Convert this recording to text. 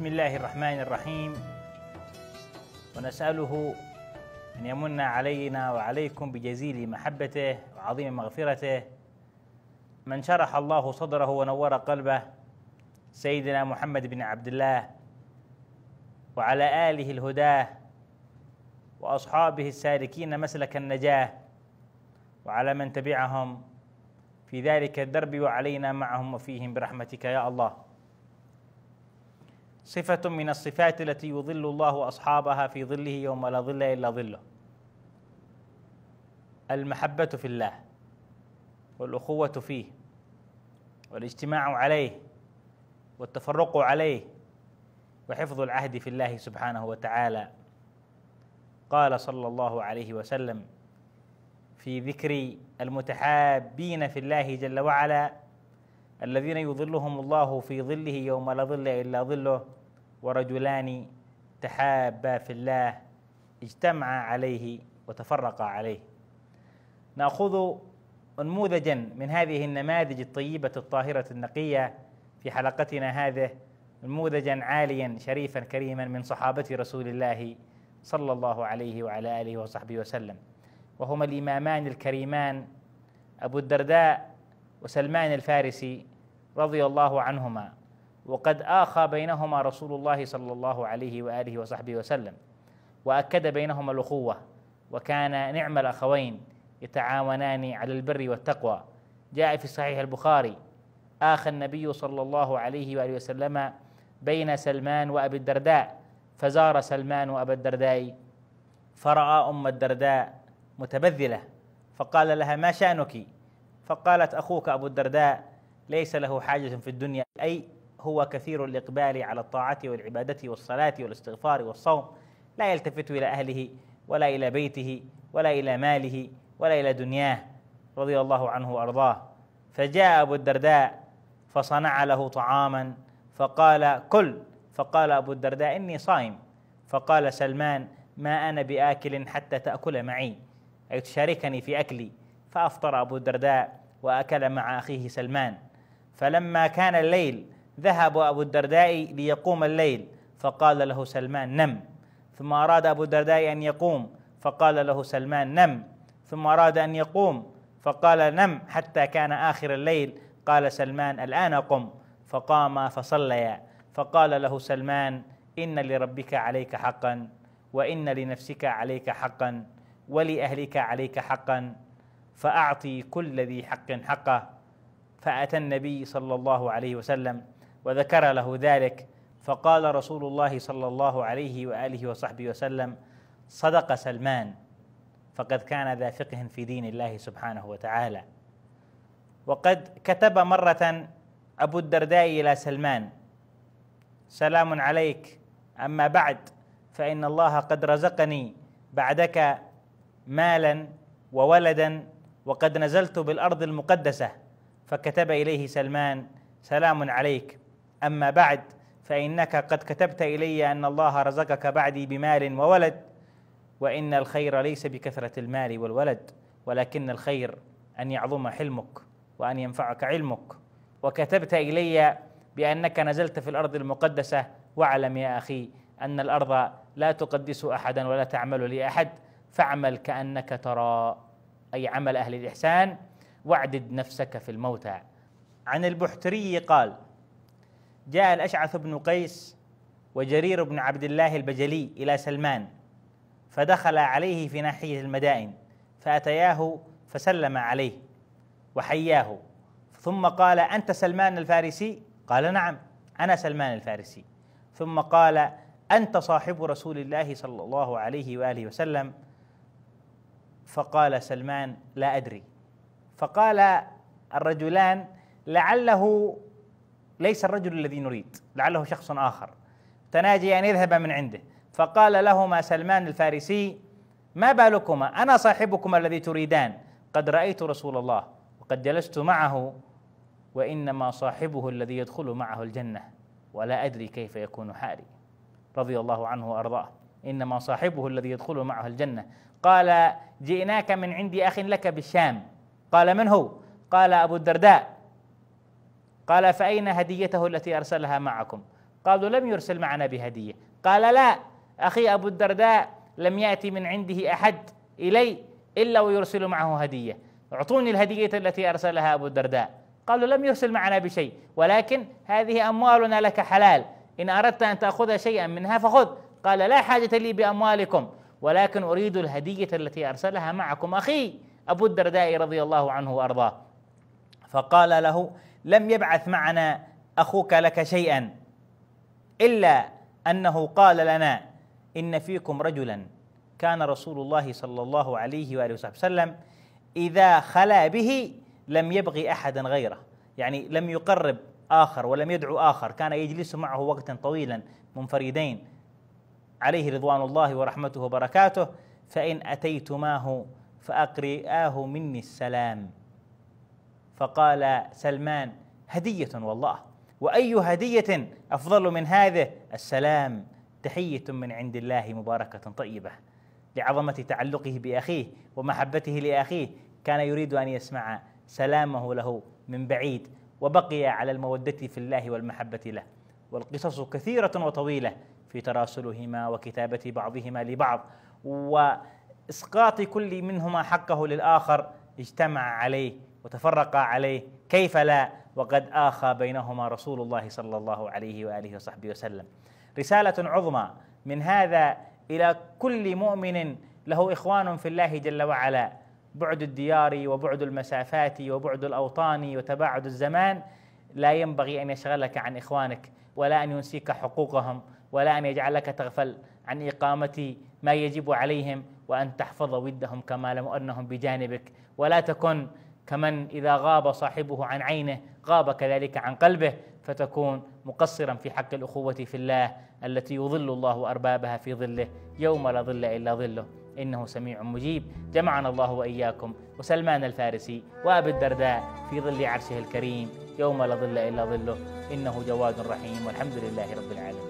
بسم الله الرحمن الرحيم ونسأله أن يمن علينا وعليكم بجزيل محبته وعظيم مغفرته من شرح الله صدره ونور قلبه سيدنا محمد بن عبد الله وعلى آله الهداه وأصحابه السالكين مسلك النجاة وعلى من تبعهم في ذلك الدرب وعلينا معهم وفيهم برحمتك يا الله صفة من الصفات التي يظل الله أصحابها في ظله يوم لا ظل إلا ظله المحبة في الله والأخوة فيه والاجتماع عليه والتفرق عليه وحفظ العهد في الله سبحانه وتعالى قال صلى الله عليه وسلم في ذكر المتحابين في الله جل وعلا الذين يظلهم الله في ظله يوم لا ظل الا ظله ورجلان تحابا في الله اجتمعا عليه وتفرقا عليه ناخذ نموذجا من هذه النماذج الطيبه الطاهره النقيه في حلقتنا هذه نموذجا عاليا شريفا كريما من صحابه رسول الله صلى الله عليه وعلى اله وصحبه وسلم وهما الامامان الكريمان ابو الدرداء وسلمان الفارسي رضي الله عنهما وقد آخى بينهما رسول الله صلى الله عليه وآله وصحبه وسلم وأكد بينهما الأخوة وكان نعم الأخوين يتعاونان على البر والتقوى جاء في صحيح البخاري آخى النبي صلى الله عليه وآله وسلم بين سلمان وأبي الدرداء فزار سلمان وأبا الدرداء فرأى أم الدرداء متبذلة فقال لها ما شأنك فقالت أخوك أبو الدرداء ليس له حاجة في الدنيا أي هو كثير الإقبال على الطاعة والعبادة والصلاة والاستغفار والصوم لا يلتفت إلى أهله ولا إلى بيته ولا إلى ماله ولا إلى دنياه رضي الله عنه وأرضاه فجاء أبو الدرداء فصنع له طعاما فقال كل فقال أبو الدرداء إني صائم فقال سلمان ما أنا بآكل حتى تأكل معي أي تشاركني في أكلي فأفطر أبو الدرداء وأكل مع أخيه سلمان فلما كان الليل ذهب أبو الدرداء ليقوم الليل فقال له سلمان نم ثم أراد أبو الدرداء أن يقوم فقال له سلمان نم ثم أراد أن يقوم فقال نم حتى كان آخر الليل قال سلمان الآن قم فقام فصليا فقال له سلمان إن لربك عليك حقا وإن لنفسك عليك حقا ولأهلك عليك حقا فأعطي كل ذي حق حقه فأتى النبي صلى الله عليه وسلم وذكر له ذلك فقال رسول الله صلى الله عليه واله وصحبه وسلم صدق سلمان فقد كان ذا فقه في دين الله سبحانه وتعالى وقد كتب مره ابو الدرداء الى سلمان سلام عليك اما بعد فان الله قد رزقني بعدك مالا وولدا وقد نزلت بالارض المقدسه فكتب اليه سلمان سلام عليك أما بعد فإنك قد كتبت إلي أن الله رزقك بعدي بمال وولد وإن الخير ليس بكثرة المال والولد ولكن الخير أن يعظم حلمك وأن ينفعك علمك وكتبت إلي بأنك نزلت في الأرض المقدسة واعلم يا أخي أن الأرض لا تقدس أحدا ولا تعمل لأحد فاعمل كأنك ترى أي عمل أهل الإحسان واعدد نفسك في الموتى عن البحتري قال جاء الأشعث بن قيس وجرير بن عبد الله البجلي إلى سلمان فدخل عليه في ناحية المدائن فأتياه فسلم عليه وحياه ثم قال أنت سلمان الفارسي؟ قال نعم أنا سلمان الفارسي ثم قال أنت صاحب رسول الله صلى الله عليه وآله وسلم فقال سلمان لا أدري فقال الرجلان لعله ليس الرجل الذي نريد لعله شخص آخر تناجي أن يذهب من عنده فقال لهما سلمان الفارسي ما بالكما أنا صاحبكما الذي تريدان قد رأيت رسول الله وقد جلست معه وإنما صاحبه الذي يدخل معه الجنة ولا أدري كيف يكون حالي رضي الله عنه وأرضاه إنما صاحبه الذي يدخل معه الجنة قال جئناك من عندي أخ لك بالشام قال من هو قال أبو الدرداء قال فأين هديته التي أرسلها معكم قالوا لم يرسل معنا بهدية قال لا أخي أبو الدرداء لم يأتي من عنده أحد إلي إلا ويرسل معه هدية أعطوني الهدية التي أرسلها أبو الدرداء قالوا لم يرسل معنا بشيء ولكن هذه أموالنا لك حلال إن أردت أن تأخذ شيئا منها فخذ قال لا حاجة لي بأموالكم ولكن أريد الهدية التي أرسلها معكم أخي أبو الدرداء رضي الله عنه وأرضاه فقال له لم يبعث معنا اخوك لك شيئا الا انه قال لنا ان فيكم رجلا كان رسول الله صلى الله عليه واله وصحبه وسلم اذا خلا به لم يبغي احدا غيره يعني لم يقرب اخر ولم يدعو اخر كان يجلس معه وقتا طويلا منفردين عليه رضوان الله ورحمته وبركاته فان اتيتماه فاقرئاه مني السلام فقال سلمان هديه والله واي هديه افضل من هذه السلام تحيه من عند الله مباركه طيبه لعظمه تعلقه باخيه ومحبته لاخيه كان يريد ان يسمع سلامه له من بعيد وبقي على الموده في الله والمحبه له والقصص كثيره وطويله في تراسلهما وكتابه بعضهما لبعض واسقاط كل منهما حقه للاخر اجتمع عليه وتفرق عليه كيف لا وقد آخى بينهما رسول الله صلى الله عليه وآله وصحبه وسلم رسالة عظمى من هذا إلى كل مؤمن له إخوان في الله جل وعلا بعد الديار وبعد المسافات وبعد الأوطان وتباعد الزمان لا ينبغي أن يشغلك عن إخوانك ولا أن ينسيك حقوقهم ولا أن يجعلك تغفل عن إقامة ما يجب عليهم وأن تحفظ ودهم كما لم أنهم بجانبك ولا تكن كمن اذا غاب صاحبه عن عينه غاب كذلك عن قلبه فتكون مقصرا في حق الاخوه في الله التي يظل الله اربابها في ظله يوم لا ظل الا ظله انه سميع مجيب جمعنا الله واياكم وسلمان الفارسي وابي الدرداء في ظل عرشه الكريم يوم لا ظل الا ظله انه جواد رحيم والحمد لله رب العالمين